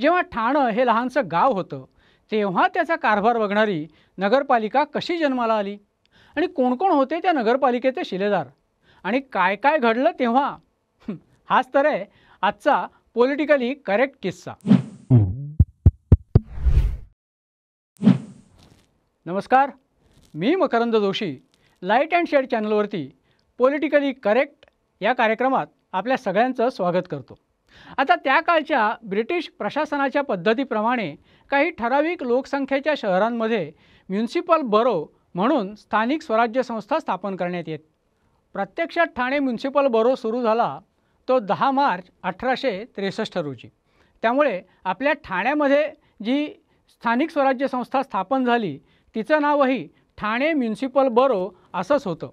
जेव्हा ठाणं हे लहानसं गाव होतं तेव्हा त्याचा कारभार बघणारी नगरपालिका कशी जन्माला आली आणि कोण कोण होते त्या नगरपालिकेचे शिलेदार आणि काय काय घडलं तेव्हा हाच तर आहे आजचा पॉलिटिकली करेक्ट किस्सा नमस्कार मी Makarand Joshi light and shade चॅनलवरती पॉलिटिकली करेक्ट या कार्यक्रमात आपल्या सगळ्यांचं स्वागत करतो आता त्या काळच्या ब्रिटिश प्रशासनाच्या पद्धतीप्रमाणे काही ठराविक लोकसंख्येच्या शहरांमध्ये म्युन्सिपल बरो म्हणून स्थानिक स्वराज्य संस्था स्थापन करण्यात येत प्रत्यक्षात ठाणे म्युन्सिपल बरो सुरू झाला तो दहा मार्च अठराशे त्रेसष्ट रोजी त्यामुळे आपल्या ठाण्यामध्ये जी स्थानिक स्वराज्य संस्था स्थापन झाली तिचं नावही ठाणे म्युन्सिपल बरो असंच होतं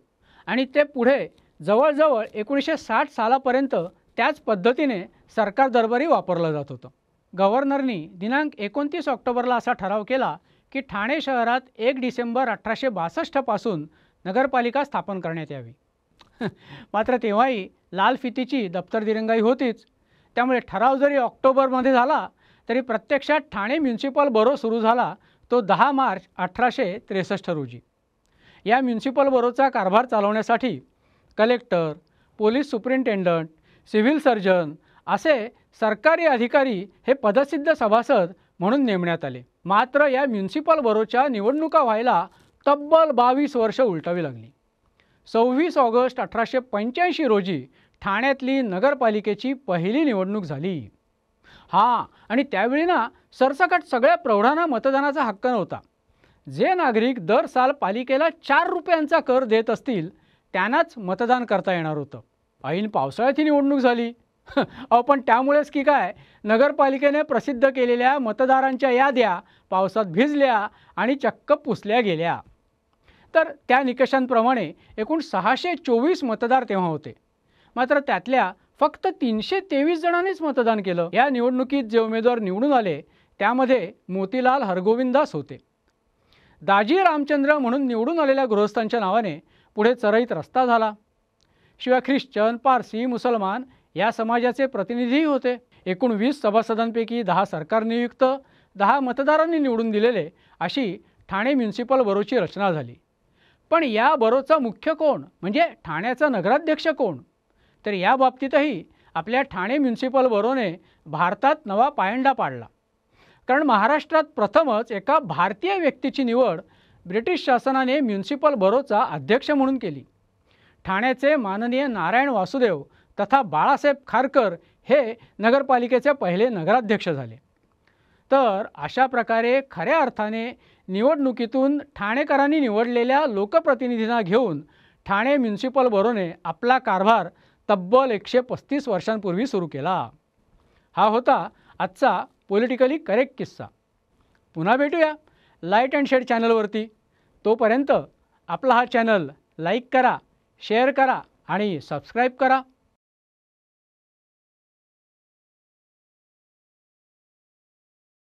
आणि ते पुढे जवळजवळ एकोणीसशे साठ सालापर्यंत त्याच पद्धतीने सरकार दरबारी वापरलं जात होतं गव्हर्नरनी दिनांक एकोणतीस ऑक्टोबरला असा ठराव केला की ठाणे शहरात एक डिसेंबर अठराशे बासष्टपासून नगरपालिका स्थापन करण्यात यावी मात्र तेव्हाही लाल फितीची दप्तर दिरंगाई होतीच त्यामुळे ठराव जरी ऑक्टोबरमध्ये झाला तरी प्रत्यक्षात ठाणे म्युन्सिपल बरो सुरू झाला तो दहा मार्च अठराशे त्रेसष्ट रोजी या म्युन्सिपल बरोचा कारभार चालवण्यासाठी collector police superintendent civil surgeon असे सरकारी अधिकारी हे पदसिद्ध सभासद म्हणून नेमण्यात आले मात्र या म्युन्सिपल बरोच्या निवडणुका व्हायला तब्बल बावीस वर्ष उलटावी लागली सव्वीस ऑगस्ट अठराशे पंच्याऐंशी रोजी ठाण्यातली नगरपालिकेची पहिली निवडणूक झाली हां आणि त्यावेळी ना सरसकट सगळ्या प्रौढांना मतदानाचा हक्क नव्हता जे नागरिक दर साल पालिकेला चार रुपयांचा कर देत असतील त्यांनाच मतदान करता येणार होतं ऐन पावसाळ्यात ही निवडणूक झाली अहो पण त्यामुळेच की काय नगरपालिकेने प्रसिद्ध केलेल्या मतदारांच्या याद्या पावसात भिजल्या आणि चक्क पुसल्या गेल्या तर त्या निकषांप्रमाणे एकूण सहाशे चोवीस मतदार तेव्हा होते मात्र त्यातल्या फक्त तीनशे तेवीस जणांनीच मतदान केलं या निवडणुकीत जे उमेदवार निवडून आले त्यामध्ये मोतीलाल हरगोविंदास होते दाजी रामचंद्र म्हणून निवडून आलेल्या गृहस्थांच्या नावाने पुढे चरईत रस्ता झाला शिवाय ख्रिश्चन पारसी मुसलमान या समाजाचे प्रतिनिधीही होते एकूण वीस सभासदांपैकी दहा नियुक्त दहा मतदारांनी निवडून दिलेले अशी ठाणे म्युन्सिपल बरोची रचना झाली पण या बरोचा मुख्य कोण म्हणजे ठाण्याचा नगराध्यक्ष कोण तर या बाबतीतही आपल्या ठाणे म्युन्सिपल बरोने भारतात नवा पायंडा पाडला कारण महाराष्ट्रात प्रथमच एका भारतीय व्यक्तीची निवड ब्रिटिश शासनाने म्युन्सिपल बरोचा अध्यक्ष म्हणून केली ठाण्याचे माननीय नारायण वासुदेव तथा बाळासाहेब खारकर हे नगरपालिकेचे पहिले नगराध्यक्ष झाले तर अशा प्रकारे खऱ्या अर्थाने निवडणुकीतून ठाणेकरांनी निवडलेल्या लोकप्रतिनिधींना घेऊन ठाणे म्युन्सिपल बरोने आपला कारभार तब्बल एकशे पस्तीस वर्षांपूर्वी सुरू केला हा होता आजचा पॉलिटिकली करेक्ट किस्सा पुन्हा भेटूया लाईट अँड शेड चॅनलवरती तोपर्यंत आपला हा चॅनल लाईक करा शेअर करा आणि सबस्क्राईब करा